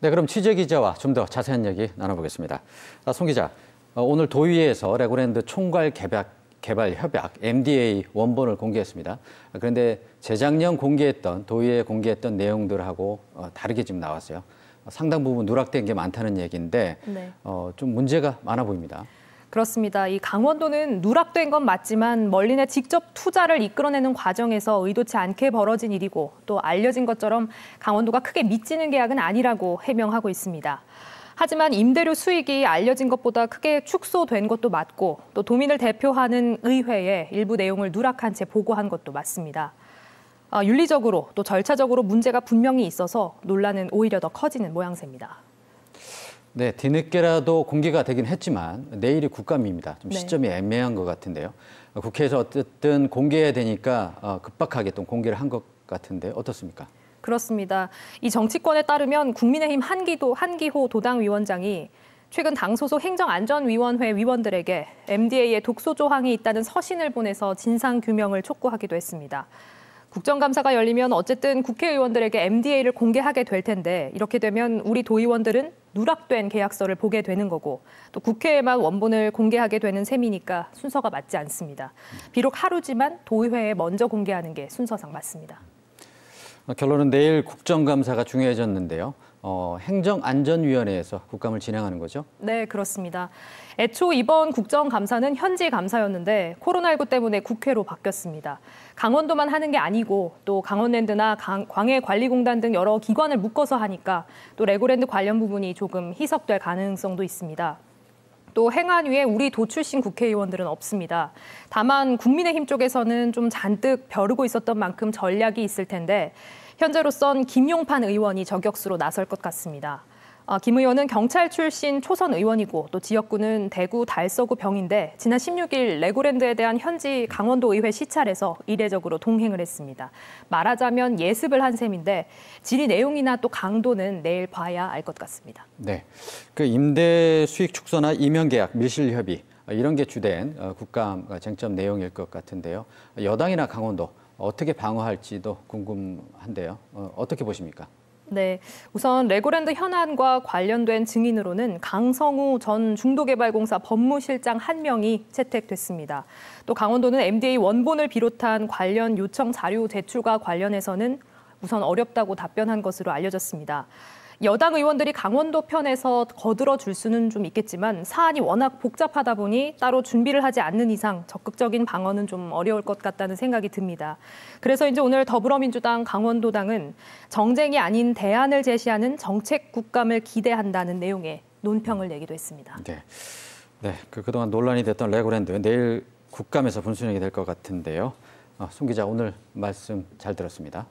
네, 그럼 취재 기자와 좀 더 자세한 얘기 나눠보겠습니다. 아, 송 기자, 어, 오늘 도의회에서 레고랜드 총괄 개발, 개발 협약 MDA 원본을 공개했습니다. 아, 그런데 재작년 공개했던 도의회 공개했던 내용들하고 어, 다르게 지금 나왔어요. 어, 상당 부분 누락된 게 많다는 얘기인데 네. 어, 좀 문제가 많아 보입니다. 그렇습니다. 이 강원도는 누락된 건 맞지만 멀린의 직접 투자를 이끌어내는 과정에서 의도치 않게 벌어진 일이고 또 알려진 것처럼 강원도가 크게 미치는 계약은 아니라고 해명하고 있습니다. 하지만 임대료 수익이 알려진 것보다 크게 축소된 것도 맞고 또 도민을 대표하는 의회에 일부 내용을 누락한 채 보고한 것도 맞습니다. 아, 윤리적으로 또 절차적으로 문제가 분명히 있어서 논란은 오히려 더 커지는 모양새입니다. 네, 뒤늦게라도 공개가 되긴 했지만 내일이 국감입니다. 좀 네. 시점이 네. 애매한 것 같은데요. 어, 국회에서 어쨌든 공개해야 되니까 어, 급박하게 또 공개를 한 것 같은데 어떻습니까? 그렇습니다. 이 정치권에 따르면 국민의힘 한기도 한기호 도당 위원장이 최근 당 소속 행정안전위원회 위원들에게 m d a 의 독소 조항이 있다는 서신을 보내서 진상 규명을 촉구하기도 했습니다. 국정감사가 열리면 어쨌든 국회의원들에게 MDA를 공개하게 될 텐데 이렇게 되면 우리 도의원들은 누락된 계약서를 보게 되는 거고 또 국회에만 원본을 공개하게 되는 셈이니까 순서가 맞지 않습니다. 비록 하루지만 도의회에 먼저 공개하는 게 순서상 맞습니다. 결론은 내일 국정감사가 중요해졌는데요. 어, 행정안전위원회에서 국감을 진행하는 거죠? 네, 그렇습니다. 애초 이번 국정감사는 현지 감사였는데 코로나19 때문에 국회로 바뀌었습니다. 강원도만 하는 게 아니고 또 강원랜드나 강, 광해관리공단 등 여러 기관을 묶어서 하니까 또 레고랜드 관련 부분이 조금 희석될 가능성도 있습니다. 또 행안위에 우리 도 출신 국회의원들은 없습니다. 다만 국민의힘 쪽에서는 좀 잔뜩 벼르고 있었던 만큼 전략이 있을 텐데 현재로선 김용판 의원이 저격수로 나설 것 같습니다. 아, 김 의원은 경찰 출신 초선 의원이고 또 지역구는 대구 달서구 병인데 지난 16일 레고랜드에 대한 현지 강원도의회 시찰에서 이례적으로 동행을 했습니다. 말하자면 예습을 한 셈인데 질의 내용이나 또 강도는 내일 봐야 알 것 같습니다. 네, 그 임대 수익 축소나 임명 계약 밀실 협의 아, 이런 게 주된 어, 국감 어, 쟁점 내용일 것 같은데요. 여당이나 강원도 어떻게 방어할지도 궁금한데요. 어, 떻게 보십니까? 네, 우선 레고랜드 현안과 관련된 증인으로는 강성우 전 중도개발공사 법무실장 한 명이 채택됐습니다. 또 강원도는 MDA 원본을 비롯한 관련 요청 자료 제출과 관련해서는 우선 어렵다고 답변한 것으로 알려졌습니다. 여당 의원들이 강원도 편에서 거들어 줄 수는 좀 있겠지만 사안이 워낙 복잡하다 보니 따로 준비를 하지 않는 이상 적극적인 방어는 좀 어려울 것 같다는 생각이 듭니다. 그래서 이제 오늘 더불어민주당 강원도당은 정쟁이 아닌 대안을 제시하는 정책 국감을 기대한다는 내용의 논평을 내기도 했습니다. 네. 네, 그 그동안 논란이 됐던 레고랜드 내일 국감에서 분수령이 될 것 같은데요. 아, 어, 송 기자 오늘 말씀 잘 들었습니다.